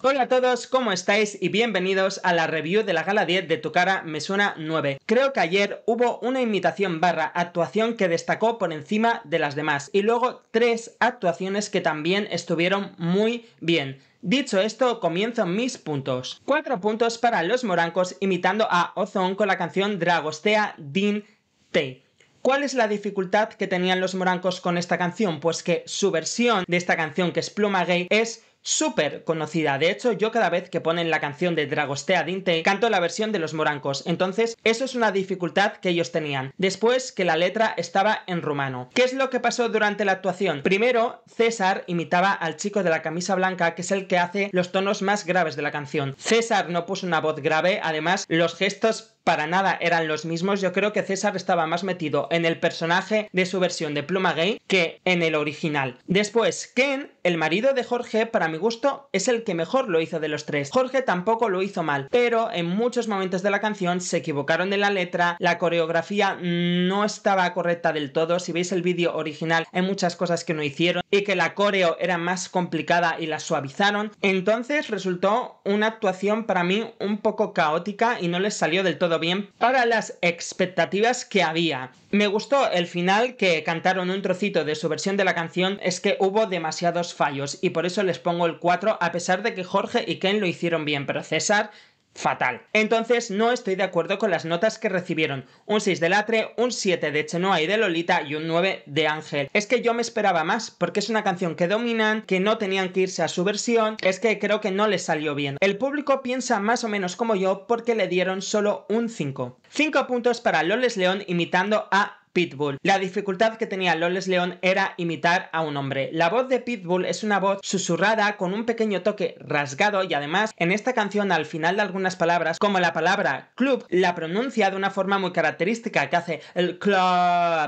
Hola a todos, ¿cómo estáis? Y bienvenidos a la review de la gala 10 de Tu cara me suena 9. Creo que ayer hubo una imitación barra actuación que destacó por encima de las demás y luego tres actuaciones que también estuvieron muy bien. Dicho esto, comienzo mis puntos. Cuatro puntos para los morancos imitando a Ozone con la canción Dragostea Din Te. ¿Cuál es la dificultad que tenían los morancos con esta canción? Pues que su versión de esta canción que es Pluma Gay es súper conocida. De hecho, yo cada vez que ponen la canción de Dragostea Dinte, canto la versión de los morancos. Entonces, eso es una dificultad que ellos tenían. Después, que la letra estaba en rumano. ¿Qué es lo que pasó durante la actuación? Primero, César imitaba al chico de la camisa blanca, que es el que hace los tonos más graves de la canción. César no puso una voz grave, además, los gestos para nada eran los mismos, yo creo que César estaba más metido en el personaje de su versión de Pluma Gay que en el original. Después, Ken, el marido de Jorge, para mi gusto, es el que mejor lo hizo de los tres. Jorge tampoco lo hizo mal, pero en muchos momentos de la canción se equivocaron en la letra, la coreografía no estaba correcta del todo. Si veis el vídeo original, hay muchas cosas que no hicieron y que la coreo era más complicada y la suavizaron. Entonces resultó una actuación para mí un poco caótica y no les salió del todo bien para las expectativas que había. Me gustó el final que cantaron un trocito de su versión de la canción, es que hubo demasiados fallos y por eso les pongo el 4 a pesar de que Jorge y Ken lo hicieron bien, pero César fatal. Entonces no estoy de acuerdo con las notas que recibieron. Un 6 de Latre, un 7 de Chenoa y de Lolita y un 9 de Ángel. Es que yo me esperaba más, porque es una canción que dominan, que no tenían que irse a su versión, es que creo que no les salió bien. El público piensa más o menos como yo porque le dieron solo un 5. 5 puntos para Loles León imitando a Pitbull. La dificultad que tenía Loles León era imitar a un hombre. La voz de Pitbull es una voz susurrada con un pequeño toque rasgado y además en esta canción al final de algunas palabras, como la palabra club, la pronuncia de una forma muy característica que hace el club.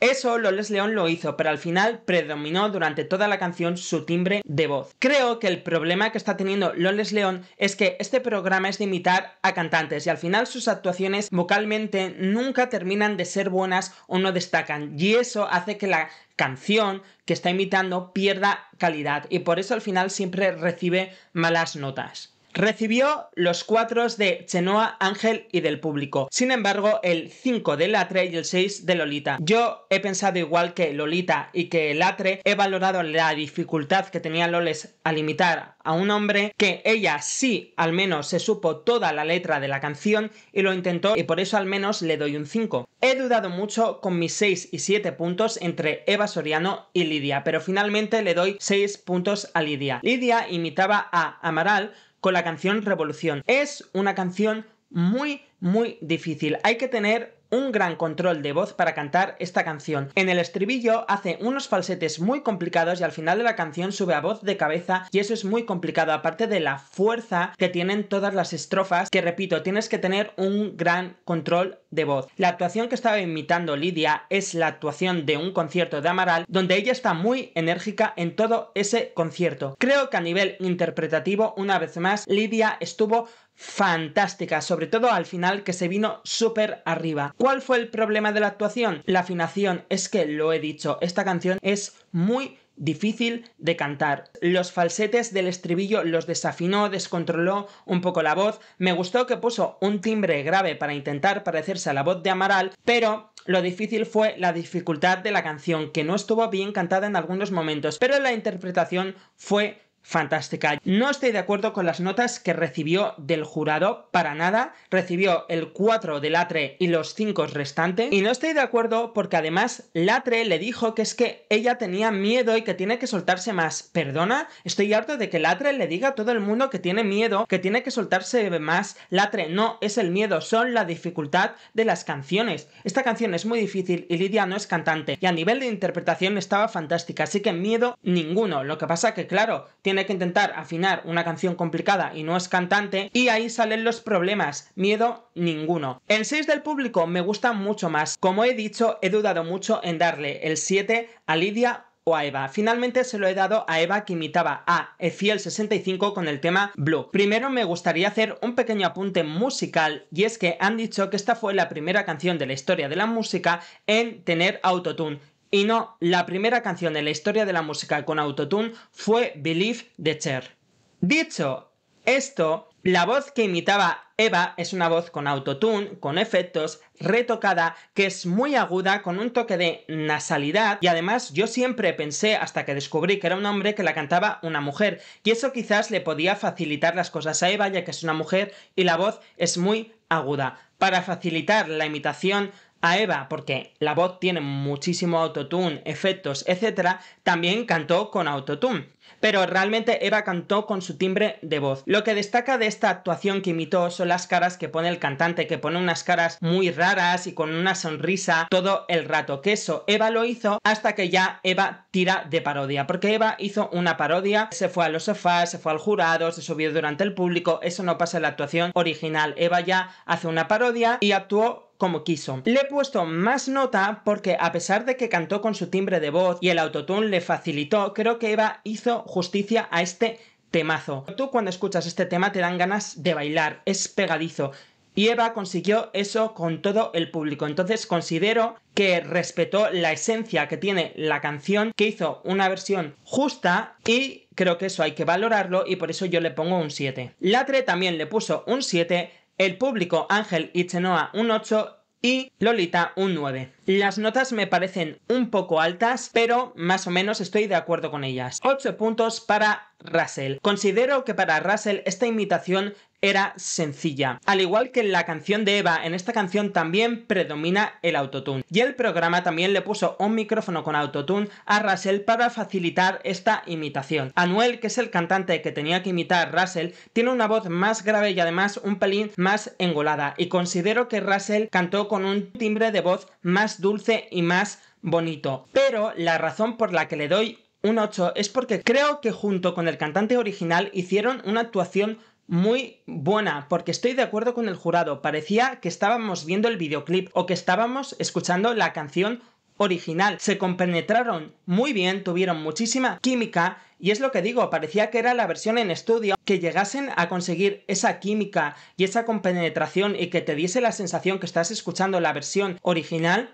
Eso Loles León lo hizo, pero al final predominó durante toda la canción su timbre de voz. Creo que el problema que está teniendo Loles León es que este programa es de imitar a cantantes y al final sus actuaciones vocalmente nunca terminan de ser buenas o no de destacan y eso hace que la canción que está imitando pierda calidad y por eso al final siempre recibe malas notas. Recibió los 4 de Chenoa, Ángel y del público. Sin embargo, el 5 de Latre y el 6 de Lolita. Yo he pensado igual que Lolita y que Latre, he valorado la dificultad que tenía Loles al imitar a un hombre, que ella sí al menos se supo toda la letra de la canción y lo intentó y por eso al menos le doy un 5. He dudado mucho con mis 6 y 7 puntos entre Eva Soriano y Lidia, pero finalmente le doy 6 puntos a Lidia. Lidia imitaba a Amaral, con la canción Revolución. Es una canción muy, muy difícil. Hay que tener un gran control de voz para cantar esta canción. En el estribillo hace unos falsetes muy complicados y al final de la canción sube a voz de cabeza y eso es muy complicado, aparte de la fuerza que tienen todas las estrofas, que repito, tienes que tener un gran control de voz. La actuación que estaba imitando Lidia es la actuación de un concierto de Amaral, donde ella está muy enérgica en todo ese concierto. Creo que a nivel interpretativo, una vez más, Lidia estuvo fantástica, sobre todo al final que se vino súper arriba. ¿Cuál fue el problema de la actuación? La afinación, es que lo he dicho, esta canción es muy difícil de cantar. Los falsetes del estribillo los desafinó, descontroló un poco la voz. Me gustó que puso un timbre grave para intentar parecerse a la voz de Amaral, pero lo difícil fue la dificultad de la canción, que no estuvo bien cantada en algunos momentos, pero la interpretación fue fantástica. No estoy de acuerdo con las notas que recibió del jurado para nada. Recibió el 4 de Latre y los 5 restantes. Y no estoy de acuerdo porque además Latre le dijo que es que ella tenía miedo y que tiene que soltarse más. Perdona, estoy harto de que Latre le diga a todo el mundo que tiene miedo, que tiene que soltarse más. Latre no es el miedo, son la dificultad de las canciones. Esta canción es muy difícil y Lidia no es cantante. Y a nivel de interpretación estaba fantástica, así que miedo ninguno. Lo que pasa que claro, tiene tiene que intentar afinar una canción complicada y no es cantante, y ahí salen los problemas, miedo ninguno. El 6 del público me gusta mucho más, como he dicho, he dudado mucho en darle el 7 a Lidia o a Eva. Finalmente se lo he dado a Eva que imitaba a Efiel 65 con el tema Blue. Primero me gustaría hacer un pequeño apunte musical y es que han dicho que esta fue la primera canción de la historia de la música en tener autotune y no, la primera canción de la historia de la música con autotune fue Believe de Cher. Dicho esto, la voz que imitaba Eva es una voz con autotune, con efectos, retocada, que es muy aguda, con un toque de nasalidad y además yo siempre pensé hasta que descubrí que era un hombre que la cantaba una mujer y eso quizás le podía facilitar las cosas a Eva ya que es una mujer y la voz es muy aguda. Para facilitar la imitación a Eva, porque la voz tiene muchísimo autotune, efectos, etc., también cantó con autotune. Pero realmente Eva cantó con su timbre de voz. Lo que destaca de esta actuación que imitó son las caras que pone el cantante, que pone unas caras muy raras y con una sonrisa todo el rato. Que eso Eva lo hizo hasta que ya Eva tira de parodia. Porque Eva hizo una parodia, se fue a los sofás, se fue al jurado, se subió durante el público. Eso no pasa en la actuación original. Eva ya hace una parodia y actuó como quiso. Le he puesto más nota porque a pesar de que cantó con su timbre de voz y el autotune le facilitó, creo que Eva hizo justicia a este temazo. Tú cuando escuchas este tema te dan ganas de bailar, es pegadizo. Y Eva consiguió eso con todo el público. Entonces considero que respetó la esencia que tiene la canción, que hizo una versión justa y creo que eso hay que valorarlo y por eso yo le pongo un 7. Latre también le puso un 7 el público Ángel y Chenoa un 8 y Lolita un 9. Las notas me parecen un poco altas, pero más o menos estoy de acuerdo con ellas. 8 puntos para Russell. Considero que para Russell esta imitación era sencilla. Al igual que en la canción de Eva, en esta canción también predomina el autotune. Y el programa también le puso un micrófono con autotune a Russell para facilitar esta imitación. Anuel, que es el cantante que tenía que imitar Russell, tiene una voz más grave y además un pelín más engolada. Y considero que Russell cantó con un timbre de voz más dulce y más bonito. Pero la razón por la que le doy un 8 es porque creo que junto con el cantante original hicieron una actuación muy buena, porque estoy de acuerdo con el jurado. Parecía que estábamos viendo el videoclip o que estábamos escuchando la canción original. Se compenetraron muy bien, tuvieron muchísima química y es lo que digo, parecía que era la versión en estudio, que llegasen a conseguir esa química y esa compenetración y que te diese la sensación que estás escuchando la versión original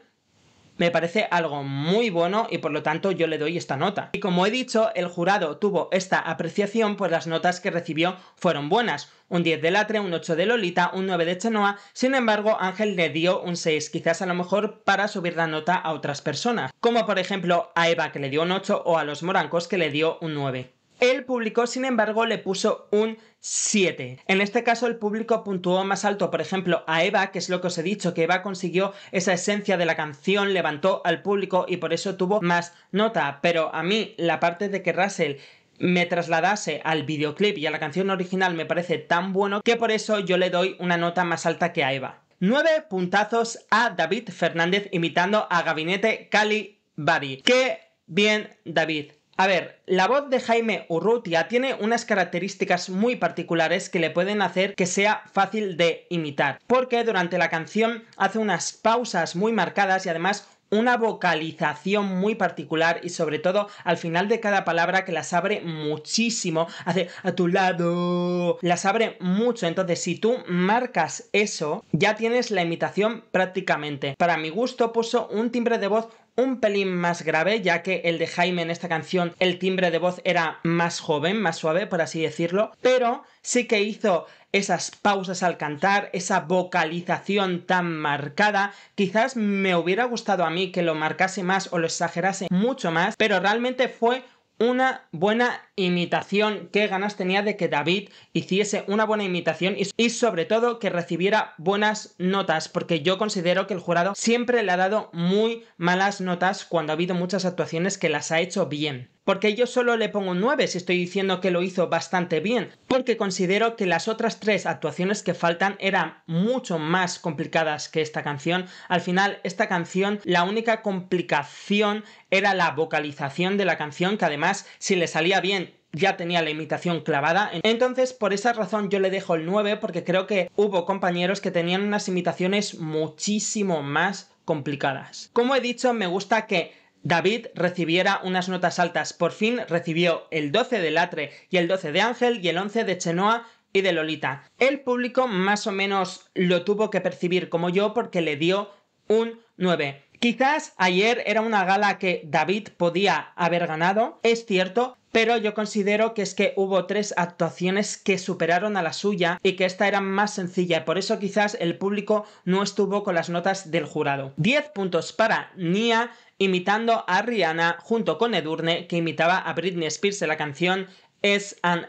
me parece algo muy bueno y por lo tanto yo le doy esta nota. Y como he dicho, el jurado tuvo esta apreciación, pues las notas que recibió fueron buenas. Un 10 de Latre, un 8 de Lolita, un 9 de Chenoa. Sin embargo, Ángel le dio un 6, quizás a lo mejor para subir la nota a otras personas, como por ejemplo a Eva que le dio un 8 o a los morancos que le dio un 9. El público, sin embargo, le puso un 7. En este caso el público puntuó más alto, por ejemplo, a Eva, que es lo que os he dicho, que Eva consiguió esa esencia de la canción, levantó al público y por eso tuvo más nota. Pero a mí la parte de que Russell me trasladase al videoclip y a la canción original me parece tan bueno que por eso yo le doy una nota más alta que a Eva. 9 puntazos a David Fernández imitando a Gabinete Cali Buddy. Qué bien, David. A ver, la voz de Jaime Urrutia tiene unas características muy particulares que le pueden hacer que sea fácil de imitar, porque durante la canción hace unas pausas muy marcadas y además una vocalización muy particular y sobre todo al final de cada palabra que las abre muchísimo, hace a tu lado, las abre mucho, entonces si tú marcas eso, ya tienes la imitación prácticamente. Para mi gusto puso un timbre de voz un pelín más grave, ya que el de Jaime en esta canción, el timbre de voz era más joven, más suave, por así decirlo, pero sí que hizo esas pausas al cantar, esa vocalización tan marcada, quizás me hubiera gustado a mí que lo marcase más o lo exagerase mucho más, pero realmente fue una buena imitación. Qué ganas tenía de que David hiciese una buena imitación y, sobre todo que recibiera buenas notas, porque yo considero que el jurado siempre le ha dado muy malas notas cuando ha habido muchas actuaciones que las ha hecho bien porque yo solo le pongo un 9 si estoy diciendo que lo hizo bastante bien, porque considero que las otras tres actuaciones que faltan eran mucho más complicadas que esta canción. Al final, esta canción, la única complicación era la vocalización de la canción, que además, si le salía bien, ya tenía la imitación clavada. Entonces, por esa razón yo le dejo el 9 porque creo que hubo compañeros que tenían unas imitaciones muchísimo más complicadas. Como he dicho, me gusta que David recibiera unas notas altas. Por fin recibió el 12 de Latre y el 12 de Ángel y el 11 de Chenoa y de Lolita. El público más o menos lo tuvo que percibir como yo porque le dio un 9. Quizás ayer era una gala que David podía haber ganado, es cierto, pero yo considero que es que hubo tres actuaciones que superaron a la suya y que esta era más sencilla, por eso quizás el público no estuvo con las notas del jurado. 10 puntos para Nia imitando a Rihanna junto con Edurne que imitaba a Britney Spears en la canción es an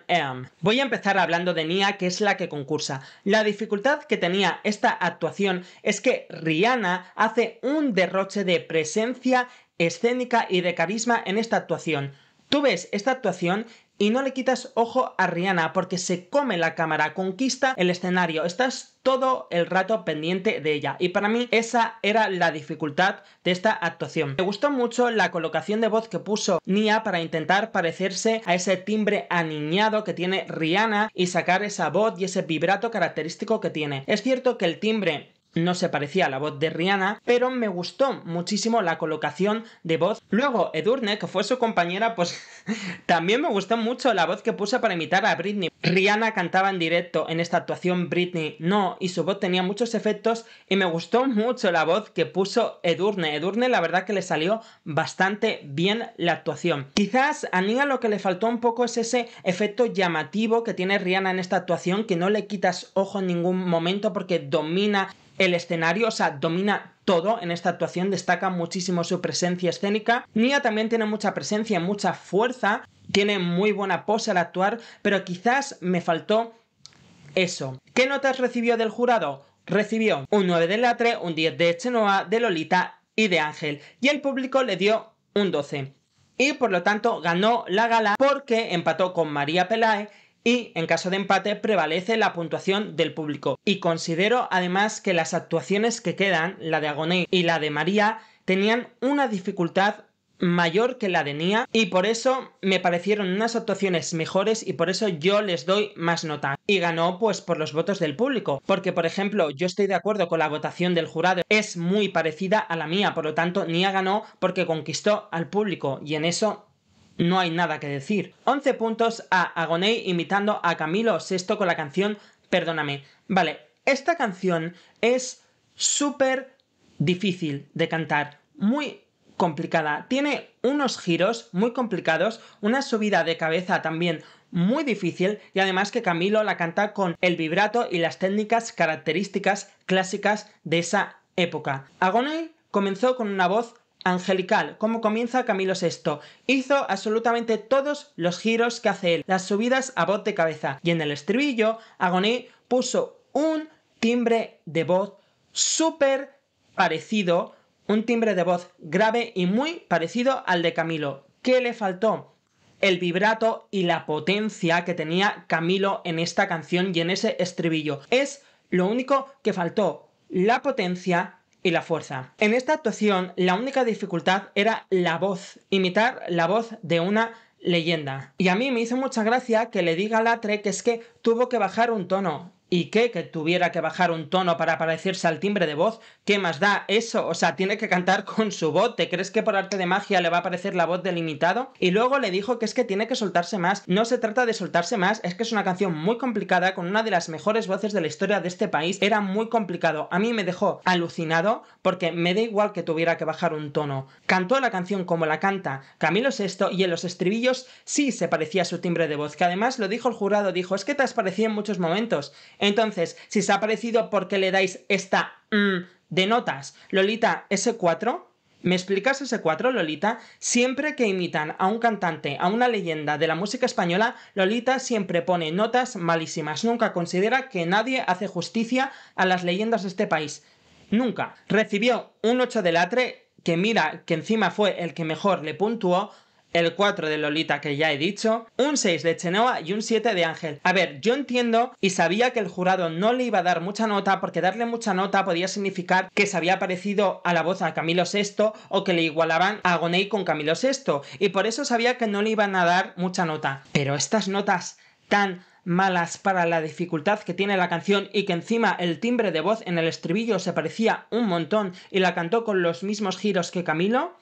Voy a empezar hablando de Nia, que es la que concursa. La dificultad que tenía esta actuación es que Rihanna hace un derroche de presencia escénica y de carisma en esta actuación. Tú ves esta actuación y no le quitas ojo a Rihanna porque se come la cámara, conquista el escenario, estás todo el rato pendiente de ella y para mí esa era la dificultad de esta actuación. Me gustó mucho la colocación de voz que puso Nia para intentar parecerse a ese timbre aniñado que tiene Rihanna y sacar esa voz y ese vibrato característico que tiene. Es cierto que el timbre no se parecía a la voz de Rihanna, pero me gustó muchísimo la colocación de voz. Luego, Edurne, que fue su compañera, pues también me gustó mucho la voz que puso para imitar a Britney. Rihanna cantaba en directo en esta actuación, Britney no, y su voz tenía muchos efectos y me gustó mucho la voz que puso Edurne. Edurne, la verdad que le salió bastante bien la actuación. Quizás a Nia lo que le faltó un poco es ese efecto llamativo que tiene Rihanna en esta actuación, que no le quitas ojo en ningún momento porque domina el escenario, o sea, domina todo en esta actuación, destaca muchísimo su presencia escénica. Nia también tiene mucha presencia, mucha fuerza, tiene muy buena pose al actuar, pero quizás me faltó eso. ¿Qué notas recibió del jurado? Recibió un 9 de Latre, un 10 de Echenoa, de Lolita y de Ángel, y el público le dio un 12. Y por lo tanto ganó la gala porque empató con María Pelae y en caso de empate prevalece la puntuación del público. Y considero además que las actuaciones que quedan, la de Agoné y la de María, tenían una dificultad mayor que la de Nia y por eso me parecieron unas actuaciones mejores y por eso yo les doy más nota. Y ganó pues por los votos del público, porque por ejemplo yo estoy de acuerdo con la votación del jurado, es muy parecida a la mía, por lo tanto Nia ganó porque conquistó al público y en eso no hay nada que decir. 11 puntos a Agoné imitando a Camilo VI con la canción Perdóname. Vale, esta canción es súper difícil de cantar, muy complicada. Tiene unos giros muy complicados, una subida de cabeza también muy difícil y además que Camilo la canta con el vibrato y las técnicas características clásicas de esa época. Agoné comenzó con una voz Angelical, cómo comienza Camilo VI. Hizo absolutamente todos los giros que hace él, las subidas a voz de cabeza. Y en el estribillo, Agoné puso un timbre de voz súper parecido, un timbre de voz grave y muy parecido al de Camilo. ¿Qué le faltó? el vibrato y la potencia que tenía Camilo en esta canción y en ese estribillo. Es lo único que faltó, la potencia y la fuerza. En esta actuación, la única dificultad era la voz, imitar la voz de una leyenda. Y a mí me hizo mucha gracia que le diga al atre que es que tuvo que bajar un tono, ¿Y qué? ¿Que tuviera que bajar un tono para parecerse al timbre de voz? ¿Qué más da eso? O sea, tiene que cantar con su voz. ¿Te crees que por arte de magia le va a parecer la voz delimitado? Y luego le dijo que es que tiene que soltarse más. No se trata de soltarse más, es que es una canción muy complicada, con una de las mejores voces de la historia de este país. Era muy complicado. A mí me dejó alucinado porque me da igual que tuviera que bajar un tono. Cantó la canción como la canta Camilo VI y en los estribillos sí se parecía a su timbre de voz, que además lo dijo el jurado, dijo, es que te has parecido en muchos momentos. Entonces, si se ha parecido, ¿por qué le dais esta mm de notas? Lolita S4, ¿Me explicas ese 4, Lolita? Siempre que imitan a un cantante, a una leyenda de la música española, Lolita siempre pone notas malísimas. Nunca considera que nadie hace justicia a las leyendas de este país. Nunca. Recibió un 8 de latre que mira que encima fue el que mejor le puntuó el 4 de Lolita que ya he dicho, un 6 de Chenoa y un 7 de Ángel. A ver, yo entiendo y sabía que el jurado no le iba a dar mucha nota porque darle mucha nota podía significar que se había parecido a la voz a Camilo VI o que le igualaban a Gonei con Camilo VI y por eso sabía que no le iban a dar mucha nota. Pero estas notas tan malas para la dificultad que tiene la canción y que encima el timbre de voz en el estribillo se parecía un montón y la cantó con los mismos giros que Camilo,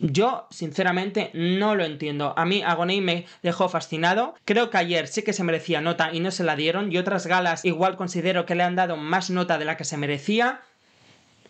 yo, sinceramente, no lo entiendo. A mí Agoney me dejó fascinado. Creo que ayer sí que se merecía nota y no se la dieron. Y otras galas igual considero que le han dado más nota de la que se merecía.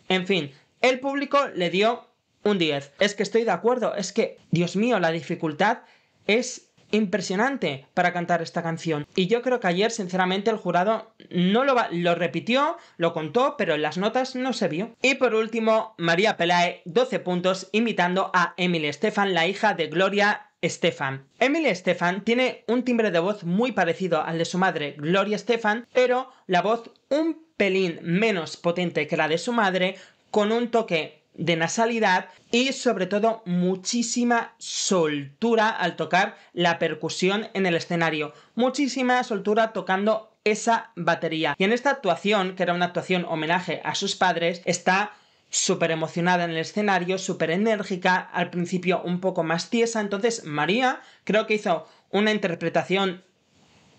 En fin, el público le dio un 10. Es que estoy de acuerdo. Es que, Dios mío, la dificultad es impresionante para cantar esta canción. Y yo creo que ayer, sinceramente, el jurado no lo, lo repitió, lo contó, pero en las notas no se vio. Y por último, María Pelae, 12 puntos, invitando a Emily Estefan, la hija de Gloria Estefan. Emily Estefan tiene un timbre de voz muy parecido al de su madre, Gloria Estefan, pero la voz un pelín menos potente que la de su madre, con un toque de nasalidad y sobre todo muchísima soltura al tocar la percusión en el escenario. Muchísima soltura tocando esa batería. Y en esta actuación, que era una actuación homenaje a sus padres, está súper emocionada en el escenario, súper enérgica, al principio un poco más tiesa. Entonces María creo que hizo una interpretación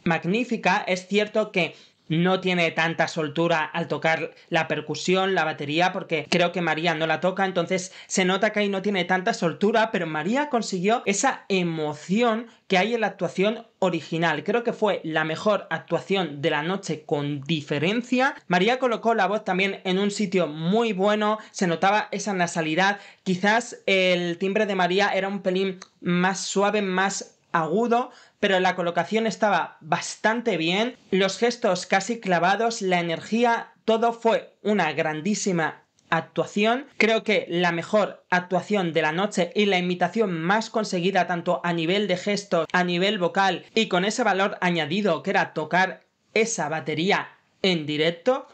magnífica. Es cierto que no tiene tanta soltura al tocar la percusión, la batería, porque creo que María no la toca, entonces se nota que ahí no tiene tanta soltura, pero María consiguió esa emoción que hay en la actuación original. Creo que fue la mejor actuación de la noche con diferencia. María colocó la voz también en un sitio muy bueno, se notaba esa nasalidad. Quizás el timbre de María era un pelín más suave, más agudo, pero la colocación estaba bastante bien, los gestos casi clavados, la energía, todo fue una grandísima actuación. Creo que la mejor actuación de la noche y la imitación más conseguida tanto a nivel de gestos, a nivel vocal y con ese valor añadido que era tocar esa batería en directo.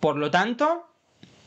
Por lo tanto,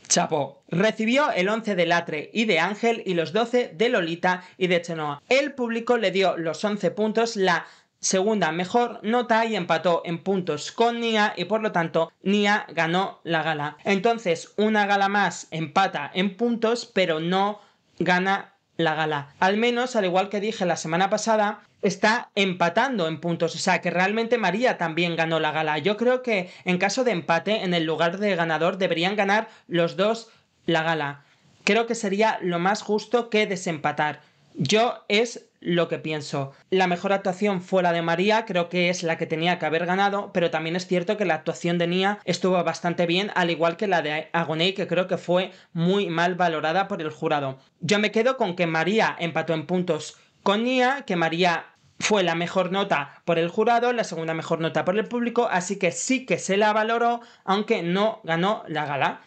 Chapo. Recibió el 11 de Latre y de Ángel y los 12 de Lolita y de Chenoa. El público le dio los 11 puntos, la segunda mejor nota y empató en puntos con Nia y por lo tanto Nia ganó la gala. Entonces una gala más empata en puntos pero no gana la gala. Al menos, al igual que dije la semana pasada, está empatando en puntos. O sea, que realmente María también ganó la gala. Yo creo que en caso de empate, en el lugar de ganador, deberían ganar los dos la gala. Creo que sería lo más justo que desempatar. Yo es lo que pienso. La mejor actuación fue la de María, creo que es la que tenía que haber ganado, pero también es cierto que la actuación de Nia estuvo bastante bien, al igual que la de Agoné, que creo que fue muy mal valorada por el jurado. Yo me quedo con que María empató en puntos con Nia, que María fue la mejor nota por el jurado, la segunda mejor nota por el público, así que sí que se la valoró, aunque no ganó la gala.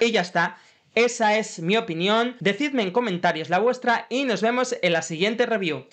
Y ya está. Esa es mi opinión, decidme en comentarios la vuestra y nos vemos en la siguiente review.